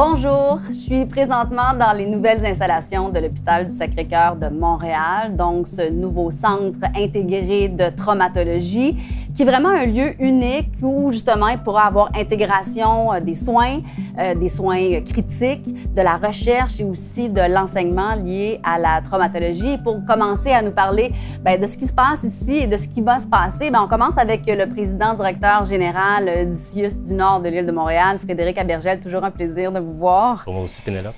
Bonjour, je suis présentement dans les nouvelles installations de l'hôpital du Sacré-Cœur de Montréal, donc ce nouveau centre intégré de traumatologie qui est vraiment un lieu unique où justement il pourra avoir intégration euh, des soins, euh, des soins euh, critiques, de la recherche et aussi de l'enseignement lié à la traumatologie. pour commencer à nous parler ben, de ce qui se passe ici et de ce qui va se passer, ben, on commence avec le président directeur général du du Nord de l'île de Montréal, Frédéric Abergel. Toujours un plaisir de vous voir. Pour moi aussi, Pénélope.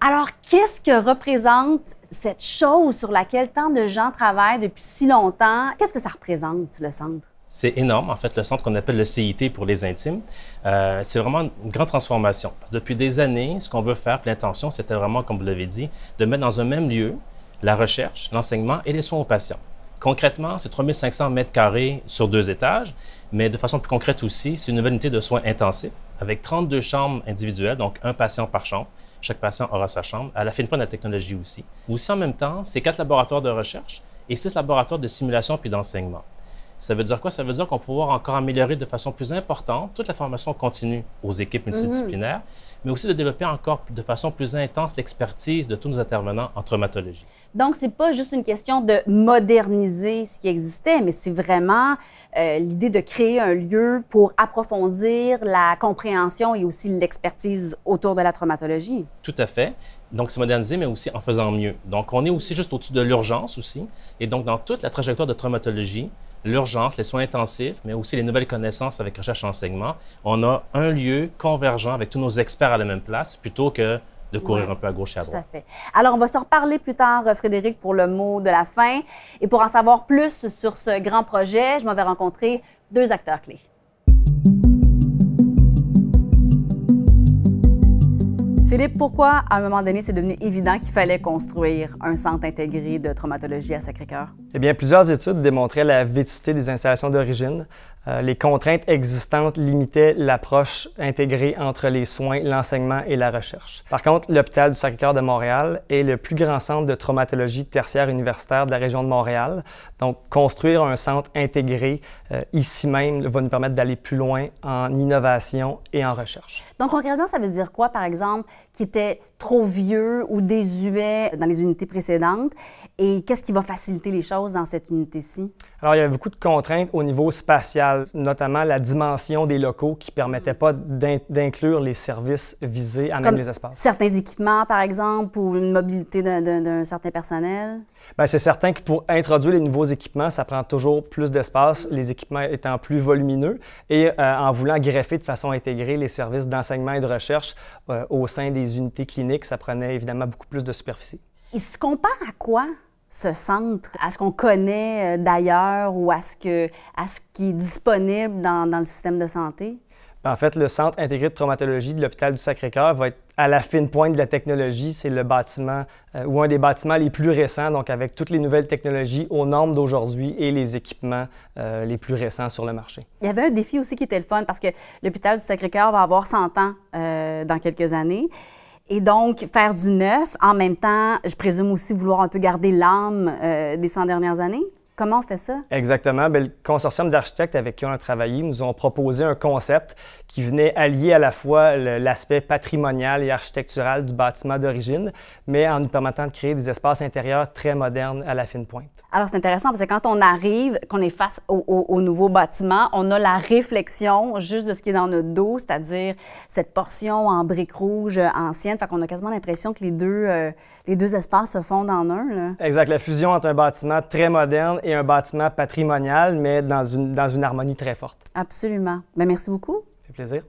Alors, qu'est-ce que représente cette chose sur laquelle tant de gens travaillent depuis si longtemps? Qu'est-ce que ça représente, le centre? C'est énorme, en fait, le centre qu'on appelle le CIT pour les intimes. Euh, c'est vraiment une grande transformation. depuis des années, ce qu'on veut faire, l'intention, c'était vraiment, comme vous l'avez dit, de mettre dans un même lieu la recherche, l'enseignement et les soins aux patients. Concrètement, c'est 3500 mètres carrés sur deux étages, mais de façon plus concrète aussi, c'est une nouvelle unité de soins intensifs avec 32 chambres individuelles, donc un patient par chambre. Chaque patient aura sa chambre, à la fin de la technologie aussi. Aussi, en même temps, c'est quatre laboratoires de recherche et six laboratoires de simulation puis d'enseignement. Ça veut dire quoi? Ça veut dire qu'on peut pouvoir encore améliorer de façon plus importante toute la formation continue aux équipes mhm. multidisciplinaires, mais aussi de développer encore de façon plus intense l'expertise de tous nos intervenants en traumatologie. Donc, ce n'est pas juste une question de moderniser ce qui existait, mais c'est vraiment euh, l'idée de créer un lieu pour approfondir la compréhension et aussi l'expertise autour de la traumatologie. Tout à fait. Donc, c'est moderniser, mais aussi en faisant mieux. Donc, on est aussi juste au-dessus de l'urgence aussi. Et donc, dans toute la trajectoire de traumatologie, l'urgence, les soins intensifs, mais aussi les nouvelles connaissances avec recherche et enseignement, on a un lieu convergent avec tous nos experts à la même place plutôt que de courir un peu à gauche et à droite. Tout à fait. Alors, on va se reparler plus tard, euh, Frédéric, pour le mot de la fin. Et pour en savoir plus sur ce grand projet, je m'en vais deux acteurs clés. Philippe, pourquoi, à un moment donné, c'est devenu évident qu'il fallait construire un centre intégré de traumatologie à Sacré-Cœur? Eh bien, plusieurs études démontraient la vétusté des installations d'origine, euh, les contraintes existantes limitaient l'approche intégrée entre les soins, l'enseignement et la recherche. Par contre, l'hôpital du Sacré-Cœur de Montréal est le plus grand centre de traumatologie tertiaire universitaire de la région de Montréal. Donc, construire un centre intégré euh, ici même va nous permettre d'aller plus loin en innovation et en recherche. Donc, concrètement, ça veut dire quoi, par exemple, qui était trop vieux ou désuet dans les unités précédentes? Et qu'est-ce qui va faciliter les choses dans cette unité-ci? Alors, il y avait beaucoup de contraintes au niveau spatial notamment la dimension des locaux qui ne permettait pas d'inclure les services visés à même les espaces. Certains équipements, par exemple, ou une mobilité d'un certain personnel? Ben, c'est certain que pour introduire les nouveaux équipements, ça prend toujours plus d'espace, les équipements étant plus volumineux et euh, en voulant greffer de façon intégrée les services d'enseignement et de recherche euh, au sein des unités cliniques, ça prenait évidemment beaucoup plus de superficie. Il se compare à quoi ce centre à ce qu'on connaît euh, d'ailleurs ou à ce, que, ce qui est disponible dans, le système de santé? Ben, en fait, le Centre intégré de traumatologie de l'hôpital du Sacré-Cœur va être à la fine pointe de la technologie. C'est le bâtiment euh, ou un des bâtiments les plus récents, donc avec toutes les nouvelles technologies aux normes d'aujourd'hui et les équipements euh, les plus récents sur le marché. Il y avait un défi aussi qui était le fun parce que l'hôpital du Sacré-Cœur va avoir 100 ans dans quelques années. Et donc, faire du neuf, en même temps, je présume aussi vouloir un peu garder l'âme euh, des 100 dernières années. Comment on fait ça? Exactement. Ben, le consortium d'architectes avec qui on a travaillé nous ont proposé un concept qui venait allier à la fois l'aspect patrimonial et architectural du bâtiment d'origine, mais en nous permettant de créer des espaces intérieurs très modernes à la fine pointe. Alors, c'est intéressant parce que quand on arrive, qu'on est face au, nouveau bâtiment, on a la réflexion juste de ce qui est dans notre dos, c'est-à-dire cette portion en briques rouges ancienne. Fait qu'on a quasiment l'impression que les deux, euh, les deux espaces se fondent en un. Exact. La fusion entre un bâtiment très moderne et un bâtiment patrimonial, mais dans une, dans une harmonie très forte. Absolument. Bien, merci beaucoup. Ça fait plaisir.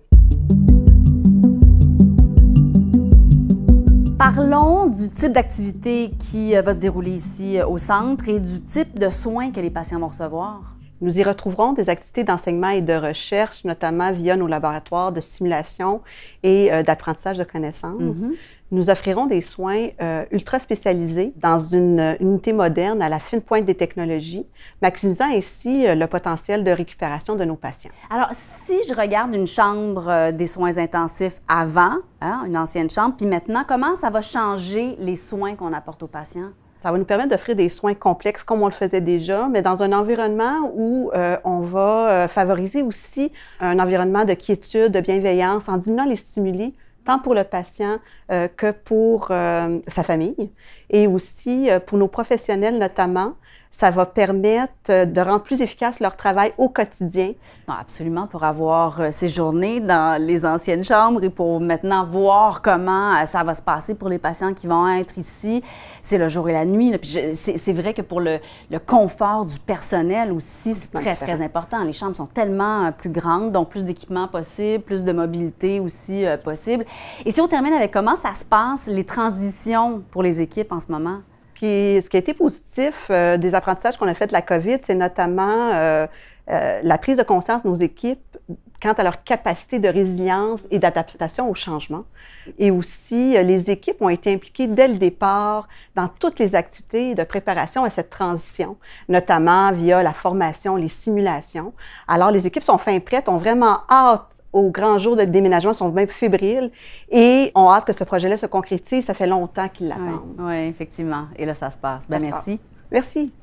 Parlons du type d'activité qui euh, va se dérouler ici euh, au centre et du type de soins que les patients vont recevoir. Nous y retrouverons des activités d'enseignement et de recherche, notamment via nos laboratoires de simulation et euh, d'apprentissage de connaissances. Mhm nous offrirons des soins euh, ultra spécialisés dans une euh, unité moderne à la fine pointe des technologies, maximisant ainsi euh, le potentiel de récupération de nos patients. Alors, si je regarde une chambre des soins intensifs avant, hein, une ancienne chambre, puis maintenant, comment ça va changer les soins qu'on apporte aux patients? Ça va nous permettre d'offrir des soins complexes comme on le faisait déjà, mais dans un environnement où on va favoriser aussi un environnement de quiétude, de bienveillance en diminuant les stimuli tant pour le patient euh, que pour euh, sa famille et aussi euh, pour nos professionnels notamment ça va permettre euh, de rendre plus efficace leur travail au quotidien. Non, absolument, pour avoir euh, séjourné dans les anciennes chambres et pour maintenant voir comment euh, ça va se passer pour les patients qui vont être ici, c'est le jour et la nuit. c'est vrai que pour le, confort du personnel aussi, c'est très, très important. Les chambres sont tellement plus grandes, donc plus d'équipements possible, plus de mobilité aussi possible. Et si on termine avec comment ça se passe, les transitions pour les équipes en ce moment? Puis ce qui a été positif euh, des apprentissages qu'on a fait de la COVID, c'est notamment euh, euh, la prise de conscience de nos équipes quant à leur capacité de résilience et d'adaptation au changement. Et aussi, les équipes ont été impliquées dès le départ dans toutes les activités de préparation à cette transition, notamment via la formation, les simulations. Alors, les équipes sont fin prêtes, ont vraiment hâte au grand jour de déménagement sont même fébriles et on hâte que ce projet-là se concrétise. Ça fait longtemps qu'ils l'attendent. Oui, effectivement. Et là, ça se passe. Ben, merci. Merci.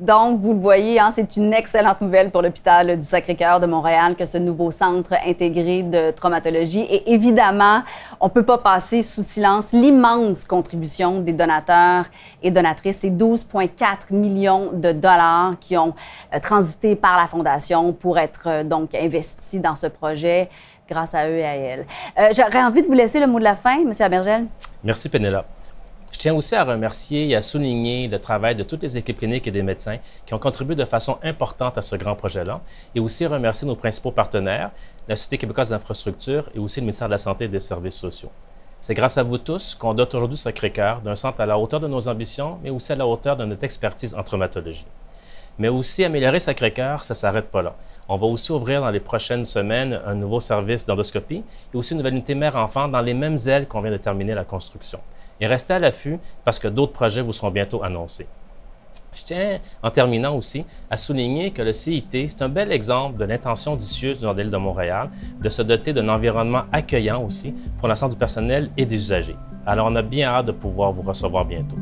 Donc, vous le voyez, hein, c'est une excellente nouvelle pour l'hôpital du Sacré-Cœur de Montréal que ce nouveau centre intégré de traumatologie. Et évidemment, on ne peut pas passer sous silence l'immense contribution des donateurs et donatrices. C'est 12,4 millions de dollars qui ont euh, transité par la Fondation pour être euh, donc investis dans ce projet grâce à eux et à elles. Euh, j'aurais envie de vous laisser le mot de la fin, M. Abergel. Merci, Pénélope. Je tiens aussi à remercier et à souligner le travail de toutes les équipes cliniques et des médecins qui ont contribué de façon importante à ce grand projet-là et aussi remercier nos principaux partenaires, la Société québécoise d'infrastructures et aussi le ministère de la Santé et des Services sociaux. C'est grâce à vous tous qu'on dote aujourd'hui Sacré-Cœur d'un centre à la hauteur de nos ambitions, mais aussi à la hauteur de notre expertise en traumatologie. Mais aussi améliorer Sacré-Cœur, ça ne s'arrête pas là. On va aussi ouvrir dans les prochaines semaines un nouveau service d'endoscopie et aussi une nouvelle unité mère-enfant dans les mêmes ailes qu'on vient de terminer la construction. Et restez à l'affût parce que d'autres projets vous seront bientôt annoncés. Je tiens, en terminant aussi, à souligner que le CIT, c'est un bel exemple de l'intention d'issueuse du Nord-Île de Montréal de se doter d'un environnement accueillant aussi pour l'ensemble du personnel et des usagers. Alors, on a bien hâte de pouvoir vous recevoir bientôt.